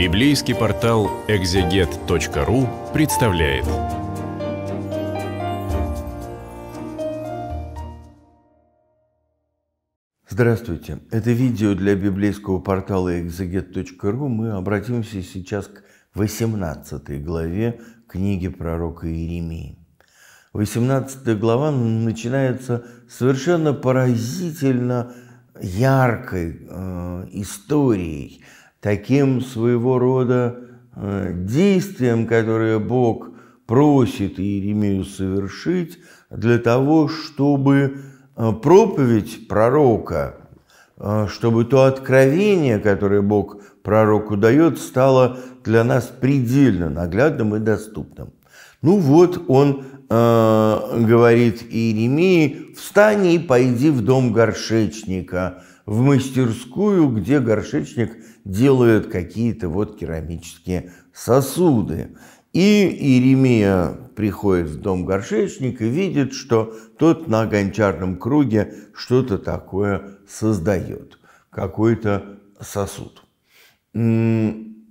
Библейский портал экзегет.ру представляет. Здравствуйте! Это видео для библейского портала экзегет.ру. Мы обратимся сейчас к 18 главе книги пророка Иеремии. 18 глава начинается совершенно поразительно яркой э, историей – таким своего рода э, действиям, которые Бог просит Иеремию совершить для того, чтобы э, проповедь пророка, э, чтобы то откровение, которое Бог пророку дает, стало для нас предельно наглядным и доступным. Ну вот он э, говорит Иеремии, встань и пойди в дом горшечника, в мастерскую, где горшечник делают какие-то вот керамические сосуды. И Иеремия приходит в дом горшечника и видит, что тот на гончарном круге что-то такое создает, какой-то сосуд. И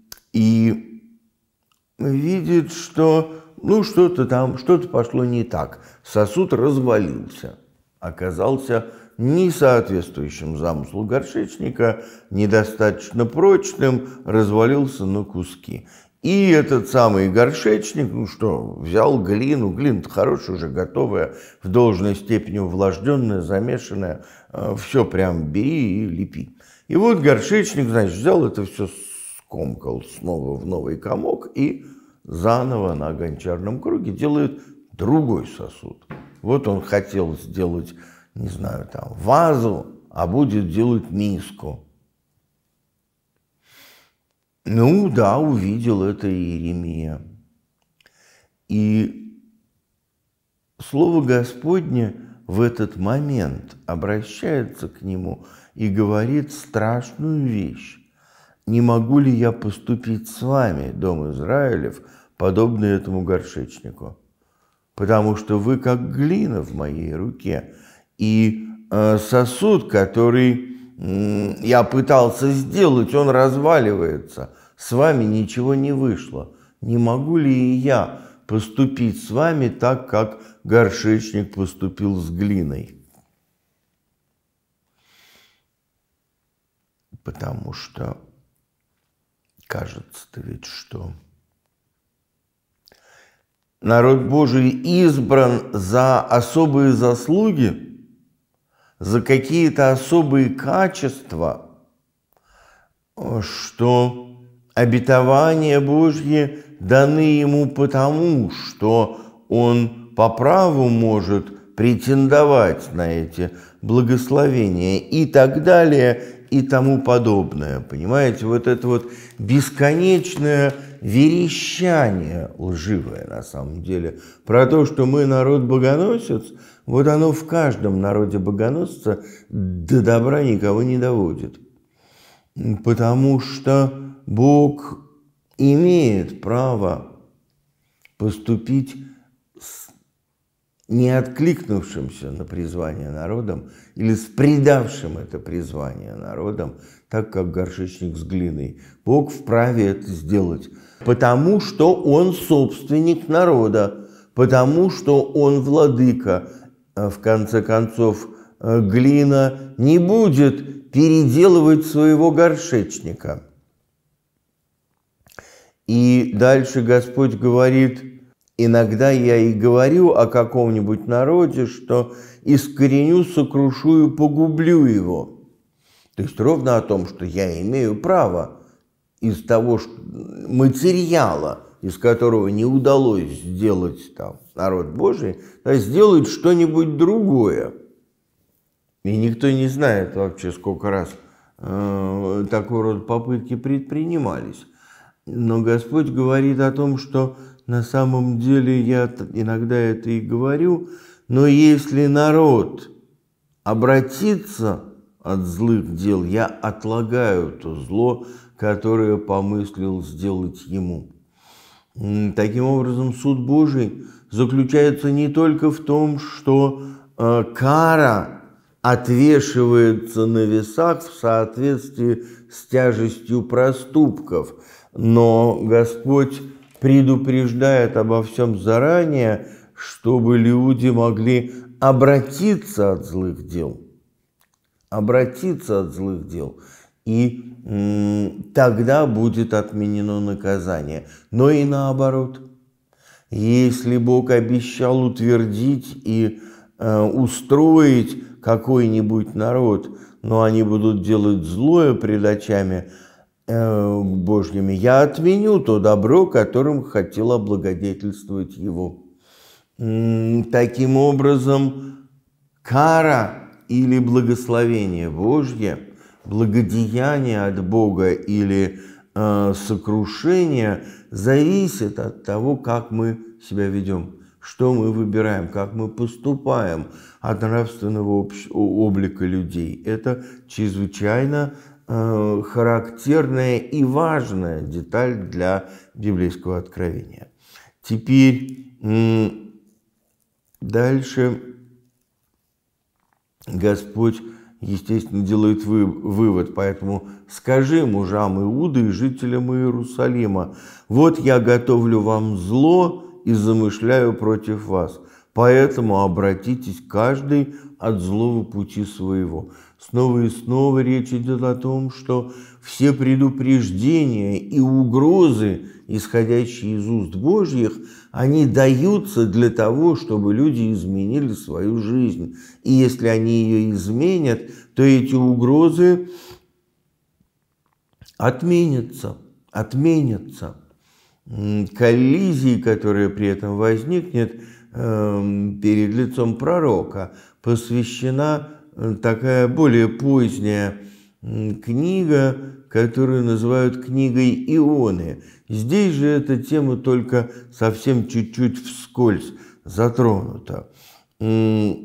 видит, что ну что-то там, что-то пошло не так. Сосуд развалился, оказался не соответствующим замыслу горшечника, недостаточно прочным, развалился на куски. И этот самый горшечник, ну что, взял глину, глина-то хорошая уже, готовая, в должной степени увлажненная, замешанная, э, все прям бери и лепи. И вот горшечник, значит, взял это все, скомкал снова в новый комок и заново на гончарном круге делает другой сосуд. Вот он хотел сделать не знаю, там, вазу, а будет делать миску. Ну да, увидел это Иеремия. И Слово Господне в этот момент обращается к нему и говорит страшную вещь. «Не могу ли я поступить с вами, дом Израилев, подобно этому горшечнику? Потому что вы как глина в моей руке, и э, сосуд, который я пытался сделать, он разваливается. С вами ничего не вышло. Не могу ли и я поступить с вами так, как горшечник поступил с глиной? Потому что кажется-то ведь, что народ Божий избран за особые заслуги – за какие-то особые качества, что обетования Божьи даны ему потому, что он по праву может претендовать на эти благословения и так далее и тому подобное. Понимаете, вот это вот бесконечное верещание лживое на самом деле про то, что мы народ богоносец, вот оно в каждом народе богоносца до добра никого не доводит. Потому что Бог имеет право поступить с не откликнувшимся на призвание народом или с предавшим это призвание народом, так как горшечник с глиной. Бог вправе это сделать, потому что он собственник народа, потому что он владыка, а в конце концов, э, глина не будет переделывать своего горшечника. И дальше Господь говорит, иногда я и говорю о каком-нибудь народе, что искореню, и погублю его. То есть ровно о том, что я имею право из того что материала – из которого не удалось сделать там народ Божий, а сделают что-нибудь другое. И никто не знает вообще, сколько раз э, такого рода попытки предпринимались. Но Господь говорит о том, что на самом деле я иногда это и говорю, но если народ обратится от злых дел, я отлагаю то зло, которое помыслил сделать ему. Таким образом, суд Божий заключается не только в том, что э, кара отвешивается на весах в соответствии с тяжестью проступков, но Господь предупреждает обо всем заранее, чтобы люди могли обратиться от злых дел. Обратиться от злых дел и тогда будет отменено наказание. Но и наоборот, если Бог обещал утвердить и э, устроить какой-нибудь народ, но они будут делать злое пред очами э, Божьими, я отменю то добро, которым хотел облагодетельствовать его. Таким образом, кара или благословение Божье – благодеяние от Бога или э, сокрушение зависит от того, как мы себя ведем, что мы выбираем, как мы поступаем от нравственного облика людей. Это чрезвычайно э, характерная и важная деталь для библейского откровения. Теперь дальше Господь естественно, делает вы, вывод. Поэтому скажи мужам Иуды и жителям Иерусалима, вот я готовлю вам зло и замышляю против вас. Поэтому обратитесь каждый от злого пути своего. Снова и снова речь идет о том, что все предупреждения и угрозы, исходящие из уст Божьих, они даются для того, чтобы люди изменили свою жизнь. И если они ее изменят, то эти угрозы отменятся, отменятся. Коллизии, которая при этом возникнет эм, перед лицом пророка, посвящена Э, такая более поздняя книга, которую называют книгой Ионы. Здесь же эта тема только совсем чуть-чуть вскользь затронута. Ну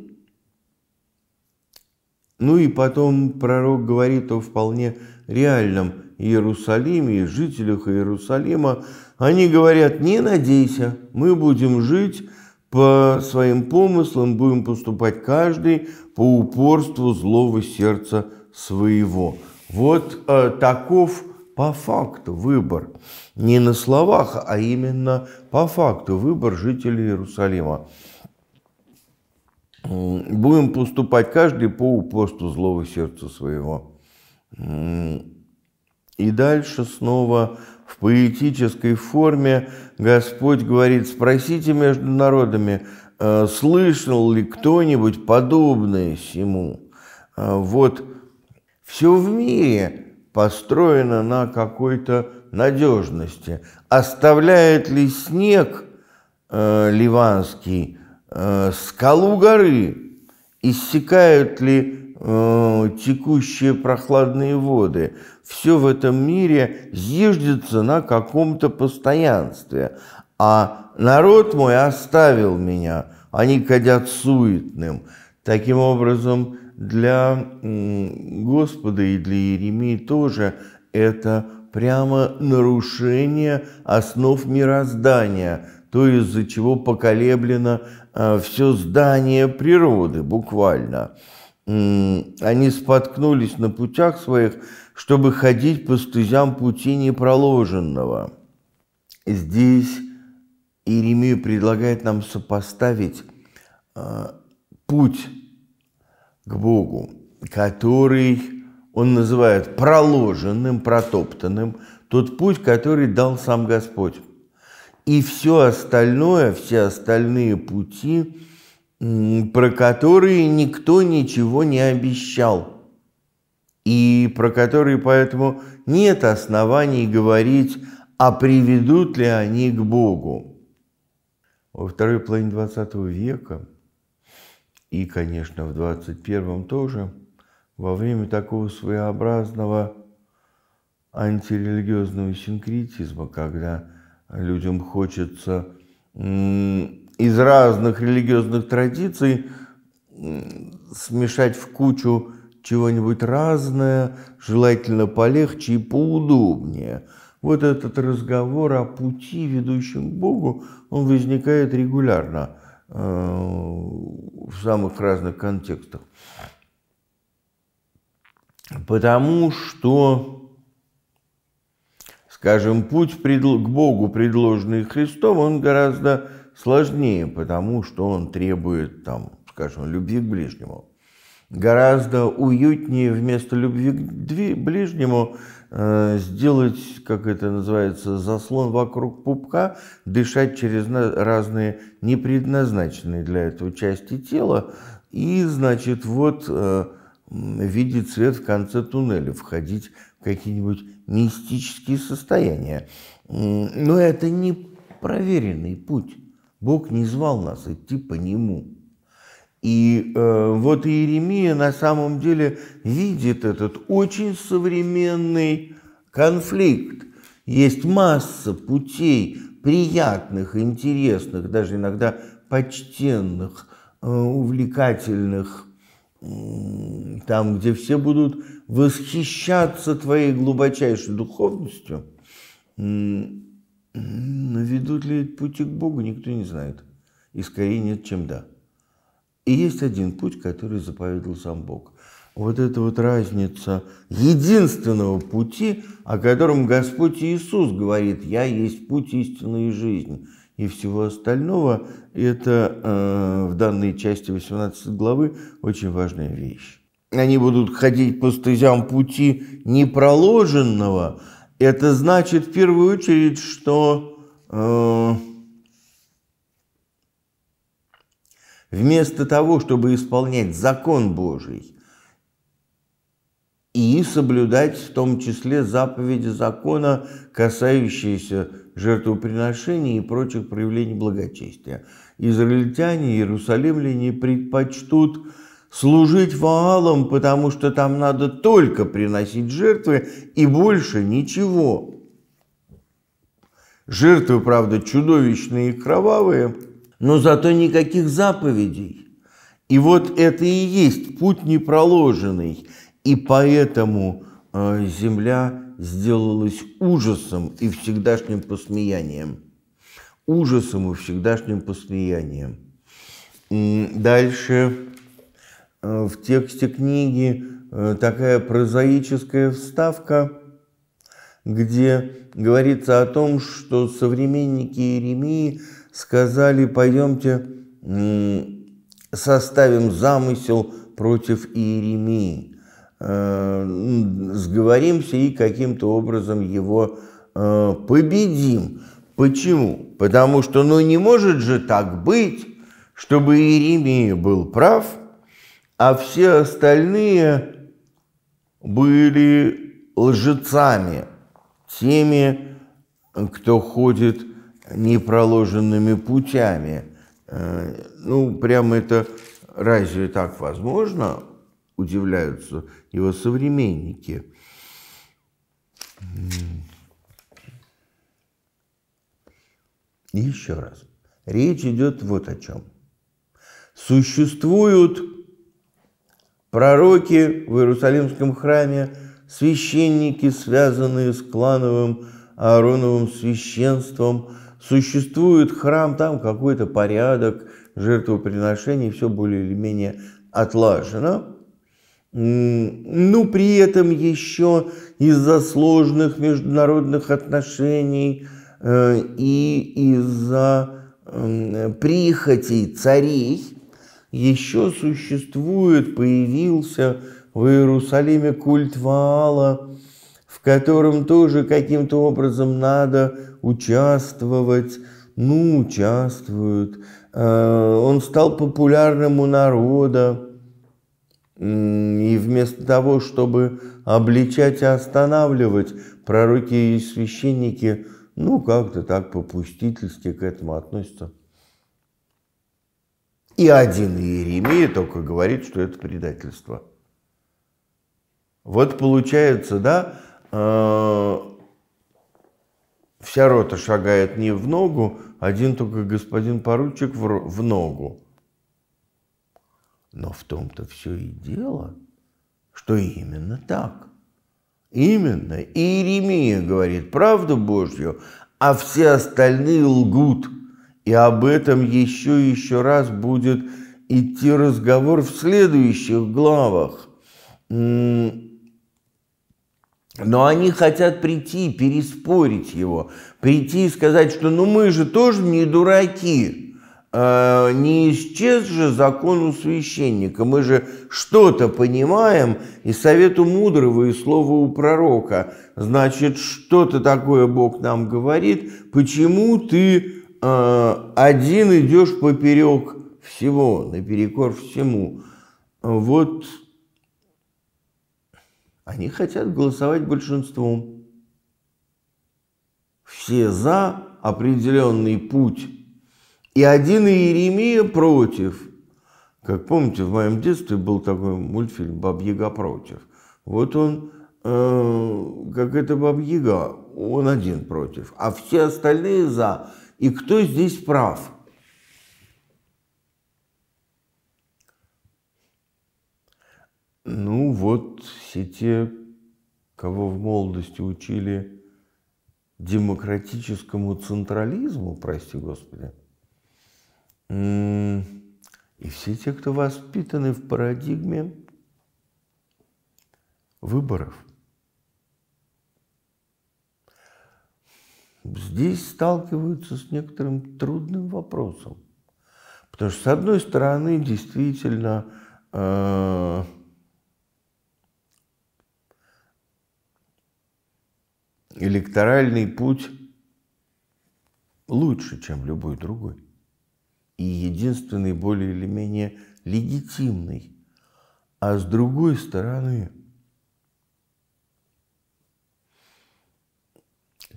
и потом пророк говорит о вполне реальном Иерусалиме и жителях Иерусалима. Они говорят, не надейся, мы будем жить, по своим помыслам будем поступать каждый по упорству злого сердца своего. Вот э, таков по факту выбор. Не на словах, а именно по факту выбор жителей Иерусалима. Будем поступать каждый по упорству злого сердца своего. И дальше снова в поэтической форме Господь говорит, спросите между народами, э, слышал ли кто-нибудь подобное сему? Э, вот все в мире построено на какой-то надежности. Оставляет ли снег э, ливанский скалу горы? Иссякают ли Э, текущие прохладные воды. Все в этом мире зиждется на каком-то постоянстве. А народ мой оставил меня, они кадят суетным. Таким образом, для Господа и для Иеремии тоже это прямо нарушение основ мироздания, то из-за чего поколеблено э, все здание природы буквально они споткнулись на путях своих, чтобы ходить по стезям пути непроложенного. Здесь Иеремия предлагает нам сопоставить э, путь к Богу, который он называет проложенным, протоптанным, тот путь, который дал сам Господь. И все остальное, все остальные пути про которые никто ничего не обещал и про которые поэтому нет оснований говорить, а приведут ли они к Богу. Во второй половине 20 века и, конечно, в 21 тоже, во время такого своеобразного антирелигиозного синкретизма, когда людям хочется из разных религиозных традиций смешать в кучу чего-нибудь разное, желательно полегче и поудобнее. Вот этот разговор о пути, ведущем к Богу, он возникает регулярно э, в самых разных контекстах. Потому что, скажем, путь к Богу, предложенный Христом, он гораздо сложнее, потому что он требует, там, скажем, любви к ближнему. Гораздо уютнее вместо любви к ближнему э, сделать, как это называется, заслон вокруг пупка, дышать через разные непредназначенные для этого части тела, и, значит, вот э, видеть свет в конце туннеля, входить в какие-нибудь мистические состояния. Но это не проверенный путь. Бог не звал нас идти по нему. И э, вот Иеремия на самом деле видит этот очень современный конфликт. Есть масса путей приятных, интересных, даже иногда почтенных, э, увлекательных, э, там, где все будут восхищаться твоей глубочайшей духовностью. Но ведут ли пути к Богу, никто не знает. И скорее нет, чем да. И есть один путь, который заповедовал сам Бог. Вот эта вот разница единственного пути, о котором Господь Иисус говорит, «Я есть путь истины и жизнь» и всего остального, это э, в данной части 18 главы очень важная вещь. Они будут ходить по стезям пути непроложенного, это значит в первую очередь, что э, вместо того, чтобы исполнять закон Божий и соблюдать в том числе заповеди закона, касающиеся жертвоприношений и прочих проявлений благочестия, израильтяне, иерусалимляне предпочтут служить ваалам, потому что там надо только приносить жертвы и больше ничего. Жертвы, правда, чудовищные и кровавые, но зато никаких заповедей. И вот это и есть путь непроложенный, и поэтому э, земля сделалась ужасом и всегдашним посмеянием. Ужасом и всегдашним посмеянием. Дальше Э, в тексте книги э, такая прозаическая вставка, где говорится о том, что современники Иеремии сказали, пойдемте составим замысел против Иеремии, э, сговоримся и каким-то образом его победим. Почему? Потому что ну не может же так быть, чтобы Иеремия был прав – а все остальные были лжецами, теми, кто ходит непроложенными путями. Э, ну, прямо это разве так возможно? Удивляются его современники. Еще раз. Речь идет вот о чем. Существуют Пророки в Иерусалимском храме, священники, связанные с клановым Аароновым священством, существует храм, там какой-то порядок, жертвоприношений, все более или менее отлажено. Ну, при этом еще из-за сложных международных отношений э, и из-за прихотей царей еще существует, появился в Иерусалиме культ Ваала, в котором тоже каким-то образом надо участвовать, ну, участвуют. Э, он стал популярным у народа, и вместо того, чтобы обличать и останавливать, пророки и священники, ну, как-то так попустительски к этому относятся. И один Иеремия только говорит, что это предательство. Вот получается, да, э, вся рота шагает не в ногу, один только господин поручик в, в ногу. Но в том-то все и дело, что именно так. Именно Иеремия говорит правду Божью, а все остальные лгут – и об этом еще и еще раз будет идти разговор в следующих главах. Но они хотят прийти и переспорить его, прийти и сказать, что ну мы же тоже не дураки, а, не исчез же закон у священника, мы же что-то понимаем, и совету мудрого, и слову у пророка, значит, что-то такое Бог нам говорит, почему ты а, один идешь поперек всего, наперекор всему. А вот они хотят голосовать большинством. Все за определенный путь. И один Иеремия против. Как помните, в моем детстве был такой мультфильм «Бабьяга против». Вот он, э, как это Бабьяга, он один против, а все остальные за – и кто здесь прав. Ну вот все те, кого в молодости учили демократическому централизму, прости господи, и все те, кто воспитаны в парадигме выборов – здесь сталкиваются с некоторым трудным вопросом. Потому что, с одной стороны, действительно, э, электоральный путь лучше, чем любой другой. И единственный более или менее легитимный. А с другой стороны,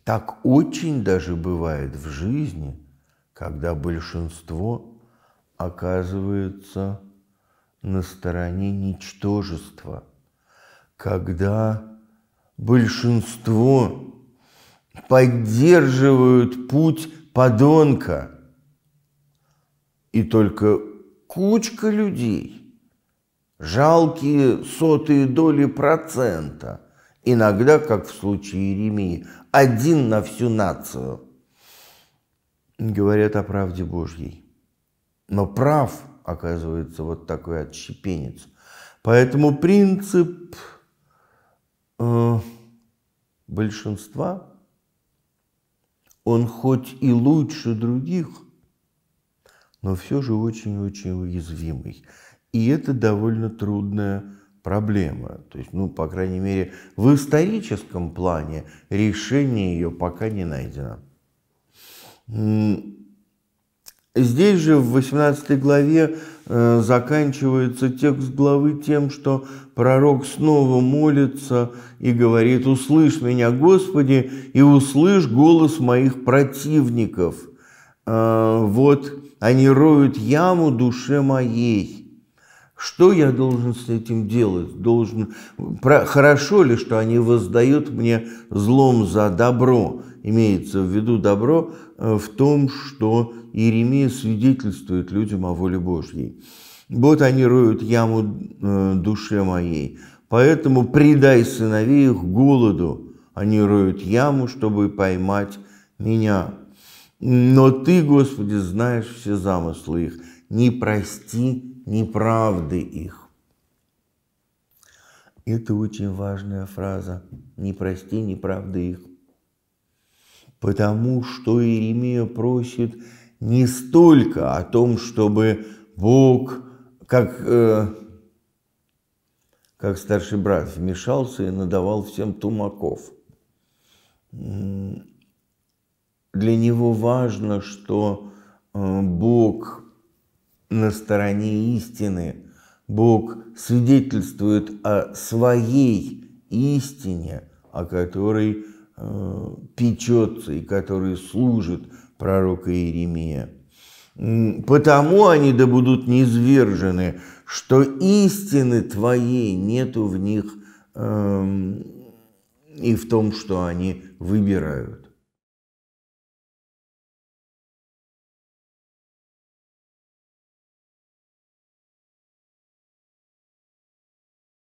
Так очень даже бывает в жизни, когда большинство оказывается на стороне ничтожества, когда большинство поддерживают путь подонка, и только кучка людей, жалкие сотые доли процента – иногда, как в случае Иеремии, один на всю нацию. Говорят о правде Божьей. Но прав, оказывается, вот такой отщепенец. Поэтому принцип э, большинства, он хоть и лучше других, но все же очень-очень уязвимый. И это довольно трудная проблема. То есть, ну, по крайней мере, в историческом плане решение ее пока не найдено. Здесь же в 18 главе э, заканчивается текст главы тем, что пророк снова молится и говорит «Услышь меня, Господи, и услышь голос моих противников. Э, вот они роют яму душе моей, что я должен с этим делать? Должен... Хорошо ли, что они воздают мне злом за добро? Имеется в виду добро э, в том, что Иеремия свидетельствует людям о воле Божьей. Вот они роют яму э, душе моей. Поэтому предай сыновей их голоду. Они роют яму, чтобы поймать меня. Но Ты, Господи, знаешь все замыслы их. Не прости неправды их. Это очень важная фраза. Не прости неправды их. Потому что Иеремия просит не столько о том, чтобы Бог, как, э, как старший брат, вмешался и надавал всем тумаков. Для него важно, что э, Бог на стороне истины. Бог свидетельствует о своей истине, о которой э, печется и которой служит пророк Иеремия. Потому они да будут низвержены, что истины твоей нету в них э, и в том, что они выбирают.